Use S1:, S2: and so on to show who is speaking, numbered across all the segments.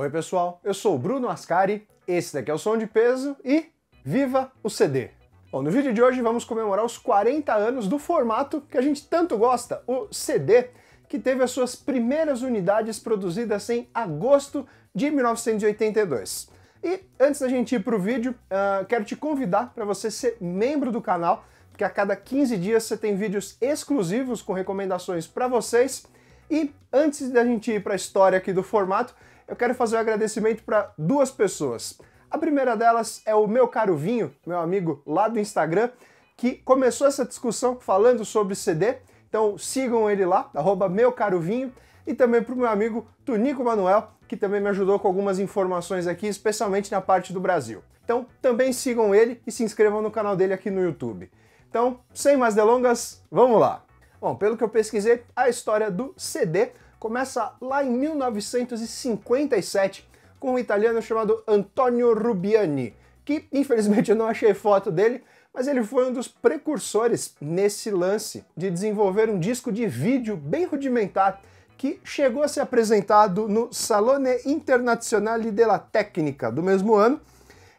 S1: Oi pessoal, eu sou o Bruno Ascari, esse daqui é o Som de Peso e viva o CD! Bom, no vídeo de hoje vamos comemorar os 40 anos do formato que a gente tanto gosta, o CD, que teve as suas primeiras unidades produzidas em agosto de 1982. E antes da gente ir para o vídeo, uh, quero te convidar para você ser membro do canal, porque a cada 15 dias você tem vídeos exclusivos com recomendações para vocês. E antes da gente ir para a história aqui do formato, eu quero fazer um agradecimento para duas pessoas. A primeira delas é o meu caro Vinho, meu amigo lá do Instagram, que começou essa discussão falando sobre CD. Então sigam ele lá, arroba meu caro Vinho. E também para o meu amigo Tunico Manuel, que também me ajudou com algumas informações aqui, especialmente na parte do Brasil. Então também sigam ele e se inscrevam no canal dele aqui no YouTube. Então, sem mais delongas, vamos lá! Bom, pelo que eu pesquisei, a história do CD começa lá em 1957 com um italiano chamado Antonio Rubiani, que infelizmente eu não achei foto dele, mas ele foi um dos precursores nesse lance de desenvolver um disco de vídeo bem rudimentar que chegou a ser apresentado no Salone Internazionale della Tecnica do mesmo ano,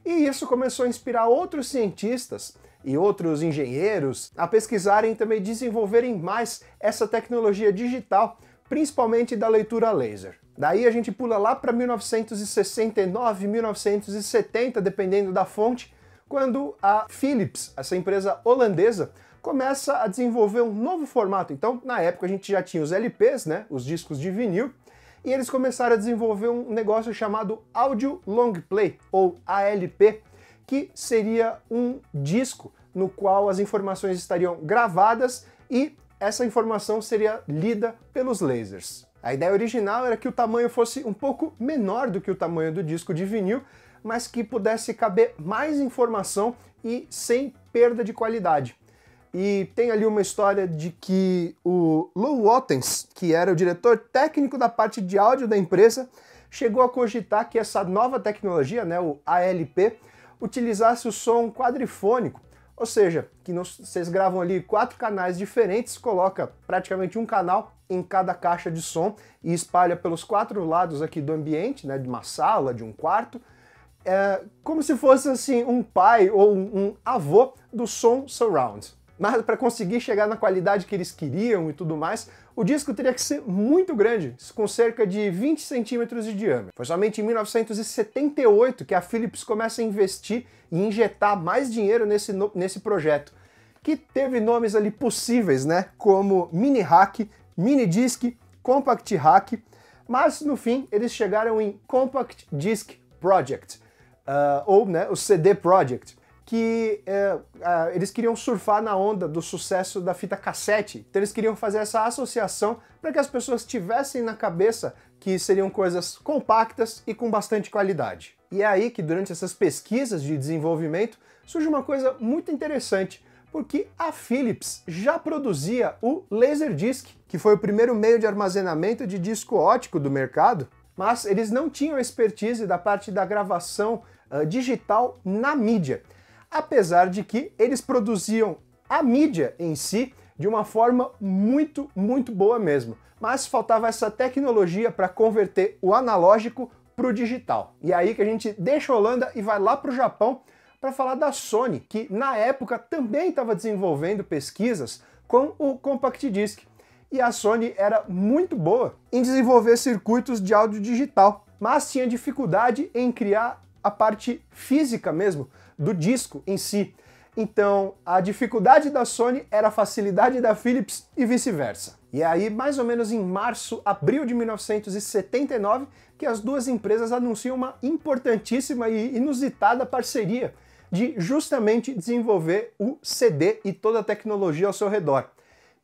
S1: e isso começou a inspirar outros cientistas e outros engenheiros a pesquisarem e também desenvolverem mais essa tecnologia digital principalmente da leitura laser. Daí a gente pula lá para 1969, 1970, dependendo da fonte, quando a Philips, essa empresa holandesa, começa a desenvolver um novo formato. Então, na época a gente já tinha os LPs, né, os discos de vinil, e eles começaram a desenvolver um negócio chamado Audio Long Play, ou ALP, que seria um disco no qual as informações estariam gravadas e essa informação seria lida pelos lasers. A ideia original era que o tamanho fosse um pouco menor do que o tamanho do disco de vinil, mas que pudesse caber mais informação e sem perda de qualidade. E tem ali uma história de que o Lou Wattens, que era o diretor técnico da parte de áudio da empresa, chegou a cogitar que essa nova tecnologia, né, o ALP, utilizasse o som quadrifônico ou seja, que vocês gravam ali quatro canais diferentes, coloca praticamente um canal em cada caixa de som e espalha pelos quatro lados aqui do ambiente, né, de uma sala, de um quarto, é, como se fosse assim um pai ou um avô do som surround mas para conseguir chegar na qualidade que eles queriam e tudo mais, o disco teria que ser muito grande, com cerca de 20 centímetros de diâmetro. Foi somente em 1978 que a Philips começa a investir e injetar mais dinheiro nesse, nesse projeto, que teve nomes ali possíveis, né? Como Mini Hack, Mini Disc, Compact Hack, mas no fim eles chegaram em Compact Disc Project, uh, ou né, o CD Project que é, eles queriam surfar na onda do sucesso da fita cassete. Então eles queriam fazer essa associação para que as pessoas tivessem na cabeça que seriam coisas compactas e com bastante qualidade. E é aí que durante essas pesquisas de desenvolvimento surge uma coisa muito interessante, porque a Philips já produzia o Laserdisc, que foi o primeiro meio de armazenamento de disco ótico do mercado, mas eles não tinham expertise da parte da gravação uh, digital na mídia apesar de que eles produziam a mídia em si de uma forma muito, muito boa mesmo. Mas faltava essa tecnologia para converter o analógico para o digital. E é aí que a gente deixa a Holanda e vai lá para o Japão para falar da Sony, que na época também estava desenvolvendo pesquisas com o Compact Disc. E a Sony era muito boa em desenvolver circuitos de áudio digital, mas tinha dificuldade em criar a parte física mesmo do disco em si. Então, a dificuldade da Sony era a facilidade da Philips e vice-versa. E é aí, mais ou menos em março, abril de 1979, que as duas empresas anunciam uma importantíssima e inusitada parceria de justamente desenvolver o CD e toda a tecnologia ao seu redor.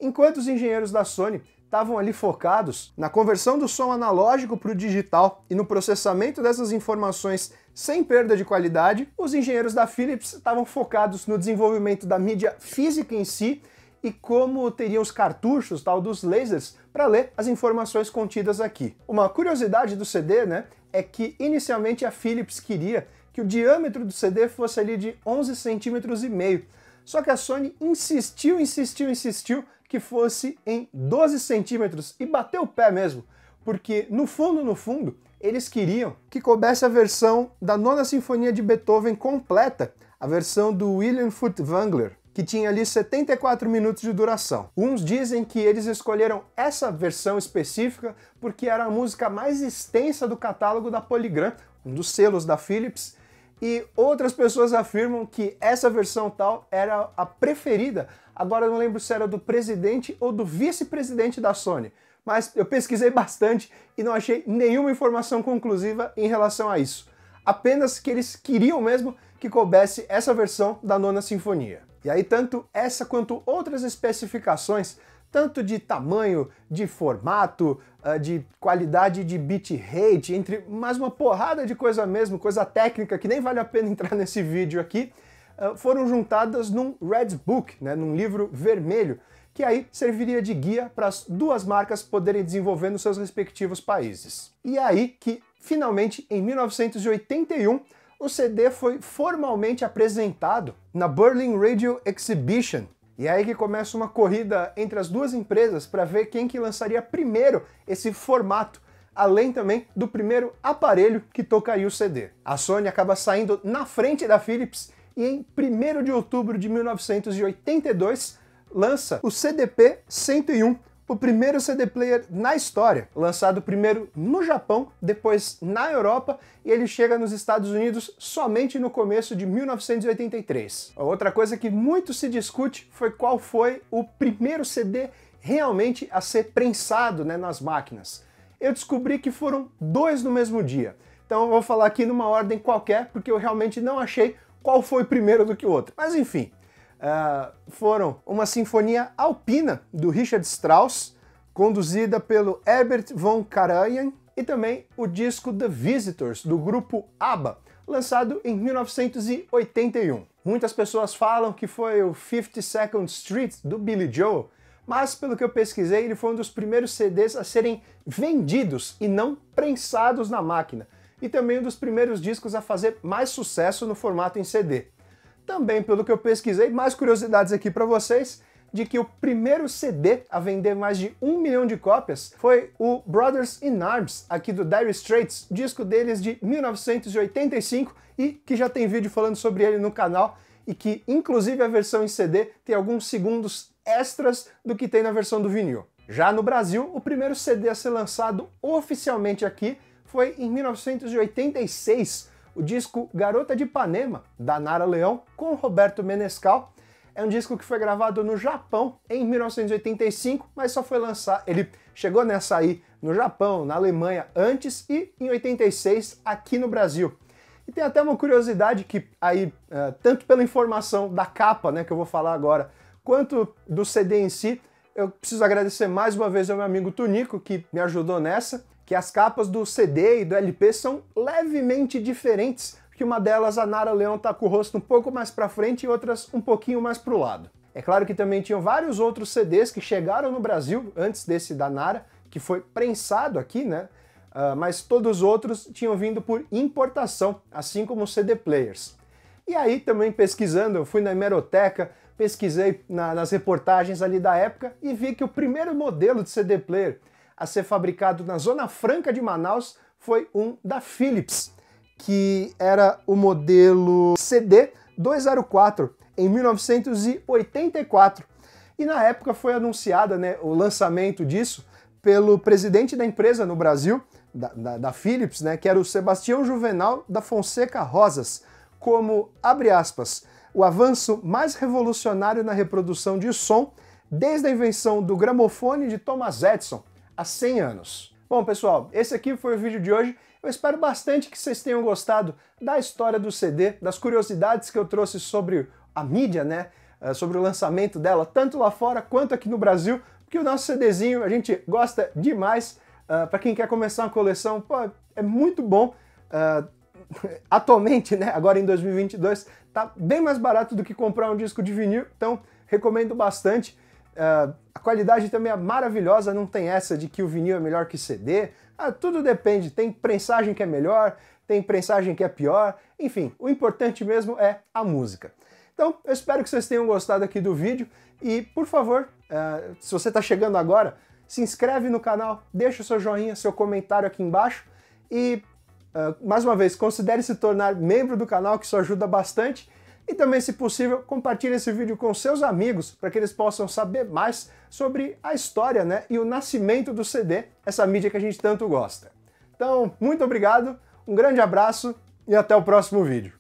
S1: Enquanto os engenheiros da Sony estavam ali focados na conversão do som analógico para o digital e no processamento dessas informações sem perda de qualidade, os engenheiros da Philips estavam focados no desenvolvimento da mídia física em si e como teriam os cartuchos tal dos lasers para ler as informações contidas aqui. Uma curiosidade do CD, né, é que inicialmente a Philips queria que o diâmetro do CD fosse ali de 11 centímetros e meio. Só que a Sony insistiu, insistiu, insistiu que fosse em 12 centímetros e bateu o pé mesmo, porque no fundo, no fundo, eles queriam que coubesse a versão da Nona Sinfonia de Beethoven completa, a versão do William Furtwängler, que tinha ali 74 minutos de duração. Uns dizem que eles escolheram essa versão específica porque era a música mais extensa do catálogo da Polygram, um dos selos da Philips, e outras pessoas afirmam que essa versão tal era a preferida. Agora eu não lembro se era do presidente ou do vice-presidente da Sony, mas eu pesquisei bastante e não achei nenhuma informação conclusiva em relação a isso. Apenas que eles queriam mesmo que coubesse essa versão da Nona Sinfonia. E aí, tanto essa quanto outras especificações, tanto de tamanho, de formato, ah, de qualidade de bitrate, entre mais uma porrada de coisa mesmo, coisa técnica que nem vale a pena entrar nesse vídeo aqui, ah, foram juntadas num Red Book, né, num livro vermelho, que aí serviria de guia para as duas marcas poderem desenvolver nos seus respectivos países. E é aí que, finalmente, em 1981, o CD foi formalmente apresentado na Berlin Radio Exhibition. E é aí que começa uma corrida entre as duas empresas para ver quem que lançaria primeiro esse formato além também do primeiro aparelho que tocaria o CD. A Sony acaba saindo na frente da Philips e em 1 de outubro de 1982 lança o CDP 101, o primeiro CD player na história, lançado primeiro no Japão, depois na Europa, e ele chega nos Estados Unidos somente no começo de 1983. Outra coisa que muito se discute foi qual foi o primeiro CD realmente a ser prensado né, nas máquinas. Eu descobri que foram dois no mesmo dia. Então eu vou falar aqui numa ordem qualquer, porque eu realmente não achei qual foi primeiro do que o outro. Mas enfim, é, foram uma sinfonia alpina do Richard Strauss, conduzida pelo Herbert von Karajan, e também o disco The Visitors, do grupo ABBA, lançado em 1981. Muitas pessoas falam que foi o 52nd Street, do Billy Joel, mas pelo que eu pesquisei, ele foi um dos primeiros CDs a serem vendidos e não prensados na máquina, e também um dos primeiros discos a fazer mais sucesso no formato em CD também pelo que eu pesquisei, mais curiosidades aqui para vocês, de que o primeiro CD a vender mais de um milhão de cópias foi o Brothers in Arms, aqui do Dire Straits, disco deles de 1985 e que já tem vídeo falando sobre ele no canal e que inclusive a versão em CD tem alguns segundos extras do que tem na versão do vinil. Já no Brasil, o primeiro CD a ser lançado oficialmente aqui foi em 1986, o disco Garota de Ipanema, da Nara Leão, com Roberto Menescal. É um disco que foi gravado no Japão em 1985, mas só foi lançar. Ele chegou nessa aí no Japão, na Alemanha antes e em 86 aqui no Brasil. E tem até uma curiosidade que aí, eh, tanto pela informação da capa, né, que eu vou falar agora, quanto do CD em si, eu preciso agradecer mais uma vez ao meu amigo Tunico, que me ajudou nessa que as capas do CD e do LP são levemente diferentes, que uma delas a Nara Leão tá com o rosto um pouco mais para frente e outras um pouquinho mais para o lado. É claro que também tinham vários outros CDs que chegaram no Brasil antes desse da Nara, que foi prensado aqui, né? Uh, mas todos os outros tinham vindo por importação, assim como CD players. E aí também pesquisando, eu fui na hemeroteca, pesquisei na, nas reportagens ali da época e vi que o primeiro modelo de CD player a ser fabricado na Zona Franca de Manaus foi um da Philips, que era o modelo CD 204 em 1984. E na época foi anunciada né, o lançamento disso pelo presidente da empresa no Brasil, da, da, da Philips, né, que era o Sebastião Juvenal da Fonseca Rosas, como, abre aspas, o avanço mais revolucionário na reprodução de som desde a invenção do gramofone de Thomas Edison, há 100 anos. Bom, pessoal, esse aqui foi o vídeo de hoje. Eu espero bastante que vocês tenham gostado da história do CD, das curiosidades que eu trouxe sobre a mídia, né? Eh, sobre o lançamento dela, tanto lá fora quanto aqui no Brasil, porque o nosso CDzinho a gente gosta demais. Uh, eh, para quem quer começar uma coleção, pô, é muito bom. Uh, atualmente, né, agora em 2022, tá bem mais barato do que comprar um disco de vinil, então recomendo bastante. Uh, a qualidade também é maravilhosa, não tem essa de que o vinil é melhor que CD. Ah, tudo depende, tem prensagem que é melhor, tem prensagem que é pior, enfim, o importante mesmo é a música. Então, eu espero que vocês tenham gostado aqui do vídeo e, por favor, uh, se você está chegando agora, se inscreve no canal, deixa o seu joinha, seu comentário aqui embaixo e, uh, mais uma vez, considere se tornar membro do canal, que isso ajuda bastante. E também, se possível, compartilhe esse vídeo com seus amigos para que eles possam saber mais sobre a história né, e o nascimento do CD, essa mídia que a gente tanto gosta. Então, muito obrigado, um grande abraço e até o próximo vídeo.